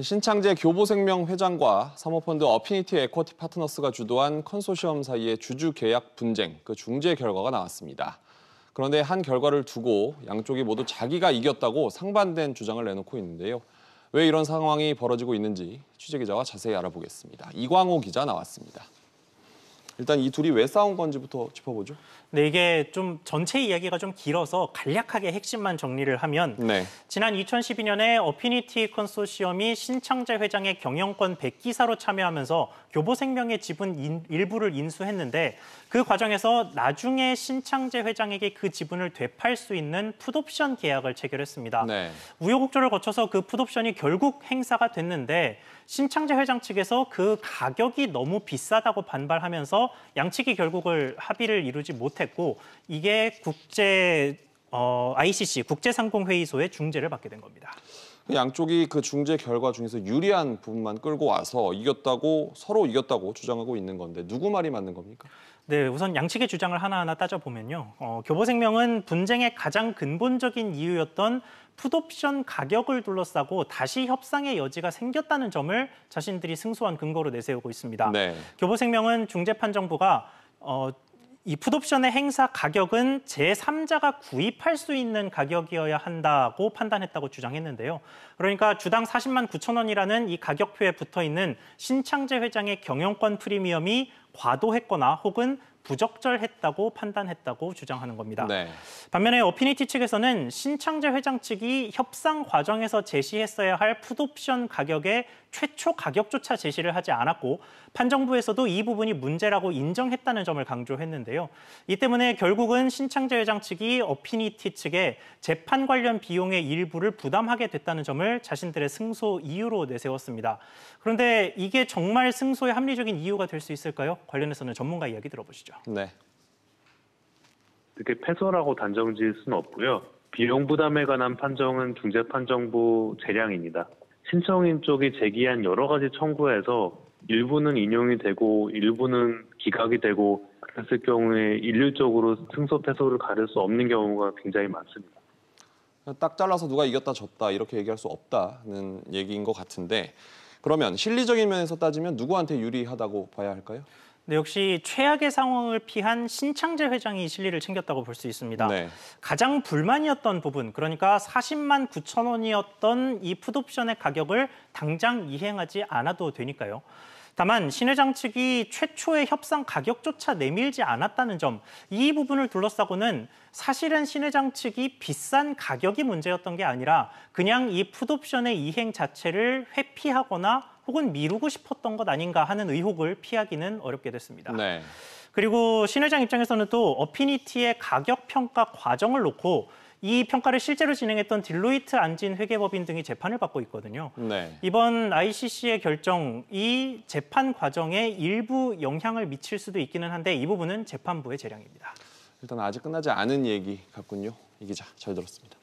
신창재 교보생명 회장과 사모펀드 어피니티 에쿼티 파트너스가 주도한 컨소시엄 사이의 주주 계약 분쟁, 그 중재 결과가 나왔습니다. 그런데 한 결과를 두고 양쪽이 모두 자기가 이겼다고 상반된 주장을 내놓고 있는데요. 왜 이런 상황이 벌어지고 있는지 취재기자와 자세히 알아보겠습니다. 이광호 기자 나왔습니다. 일단 이 둘이 왜 싸운 건지부터 짚어보죠. 근데 이게 좀 전체 이야기가 좀 길어서 간략하게 핵심만 정리를 하면 네. 지난 2012년에 어피니티 컨소시엄이 신창재 회장의 경영권 100기사로 참여하면서 교보생명의 지분 인, 일부를 인수했는데 그 과정에서 나중에 신창재 회장에게 그 지분을 되팔 수 있는 풋옵션 계약을 체결했습니다. 네. 우여곡절을 거쳐서 그 풋옵션이 결국 행사가 됐는데 신창재 회장 측에서 그 가격이 너무 비싸다고 반발하면서 양측이 결국을 합의를 이루지 못했습니다 수습했고 이게 국제 어, ICC 국제상공회의소의 중재를 받게 된 겁니다. 그 양쪽이 그 중재 결과 중에서 유리한 부분만 끌고 와서 이겼다고 서로 이겼다고 주장하고 있는 건데 누구 말이 맞는 겁니까? 네, 우선 양측의 주장을 하나하나 따져보면요. 어, 교보생명은 분쟁의 가장 근본적인 이유였던 푸 풋옵션 가격을 둘러싸고 다시 협상의 여지가 생겼다는 점을 자신들이 승소한 근거로 내세우고 있습니다. 네. 교보생명은 중재판 정부가 어, 이 풋옵션의 행사 가격은 제3자가 구입할 수 있는 가격이어야 한다고 판단했다고 주장했는데요. 그러니까 주당 40만 9천 원이라는 이 가격표에 붙어 있는 신창재 회장의 경영권 프리미엄이 과도했거나 혹은 부적절했다고 판단했다고 주장하는 겁니다. 네. 반면에 어피니티 측에서는 신창재 회장 측이 협상 과정에서 제시했어야 할푸드옵션 가격의 최초 가격조차 제시를 하지 않았고 판정부에서도 이 부분이 문제라고 인정했다는 점을 강조했는데요. 이 때문에 결국은 신창재 회장 측이 어피니티 측에 재판 관련 비용의 일부를 부담하게 됐다는 점을 자신들의 승소 이유로 내세웠습니다. 그런데 이게 정말 승소의 합리적인 이유가 될 수 있을까요? 관련해서는 전문가 이야기 들어보시죠. 네. 이렇게 패소라고 단정 지을 수는 없고요. 비용 부담에 관한 판정은 중재판정부 재량입니다. 신청인 쪽이 제기한 여러 가지 청구에서 일부는 인용이 되고 일부는 기각이 되고 그랬을 경우에 일률적으로 승소 패소를 가릴 수 없는 경우가 굉장히 많습니다. 딱 잘라서 누가 이겼다 졌다 이렇게 얘기할 수 없다는 얘기인 것 같은데 그러면 실리적인 면에서 따지면 누구한테 유리하다고 봐야 할까요? 네, 역시 최악의 상황을 피한 신창재 회장이 실리를 챙겼다고 볼 수 있습니다. 네. 가장 불만이었던 부분, 그러니까 40만 9천 원이었던 이푸드옵션의 가격을 당장 이행하지 않아도 되니까요. 다만 신회장 측이 최초의 협상 가격조차 내밀지 않았다는 점, 이 부분을 둘러싸고는 사실은 신회장 측이 비싼 가격이 문제였던 게 아니라 그냥 이푸드옵션의 이행 자체를 회피하거나 혹은 미루고 싶었던 것 아닌가 하는 의혹을 피하기는 어렵게 됐습니다. 네. 그리고 신 회장 입장에서는 또 어피니티의 가격 평가 과정을 놓고 이 평가를 실제로 진행했던 딜로이트 안진 회계법인 등이 재판을 받고 있거든요. 네. 이번 ICC의 결정이 재판 과정에 일부 영향을 미칠 수도 있기는 한데 이 부분은 재판부의 재량입니다. 일단 아직 끝나지 않은 얘기 같군요. 이 기자 잘 들었습니다.